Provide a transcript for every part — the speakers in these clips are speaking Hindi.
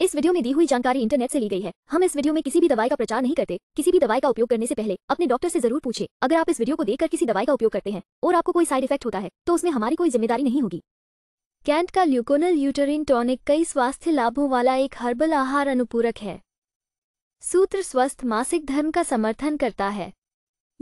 इस वीडियो में दी हुई जानकारी इंटरनेट से ली गई है हम इस वीडियो में किसी भी दवाई का प्रचार नहीं करते किसी भी दवाई का उपयोग करने से पहले अपने डॉक्टर से जरूर पूछे अगर आप इस वीडियो को देखकर किसी दवाई का उपयोग करते हैं और आपको कोई साइड इफेक्ट होता है तो उसमें हमारी कोई जिम्मेदारी नहीं होगी कैंट का ल्यूकोनल यूटरिन टॉनिक कई स्वास्थ्य लाभों वाला एक हर्बल आहार अनुपूरक है सूत्र स्वस्थ मासिक धर्म का समर्थन करता है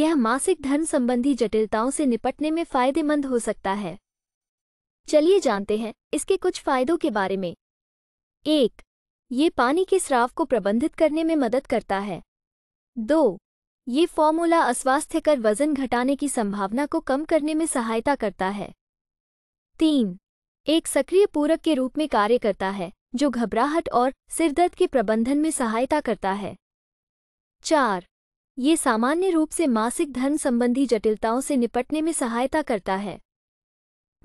यह मासिक धर्म संबंधी जटिलताओं से निपटने में फायदेमंद हो सकता है चलिए जानते हैं इसके कुछ फायदों के बारे में एक ये पानी के स्राव को प्रबंधित करने में मदद करता है दो ये फॉर्मूला अस्वास्थ्यकर वजन घटाने की संभावना को कम करने में सहायता करता है तीन एक सक्रिय पूरक के रूप में कार्य करता है जो घबराहट और सिरदर्द के प्रबंधन में सहायता करता है चार ये सामान्य रूप से मासिक धन संबंधी जटिलताओं से निपटने में सहायता करता है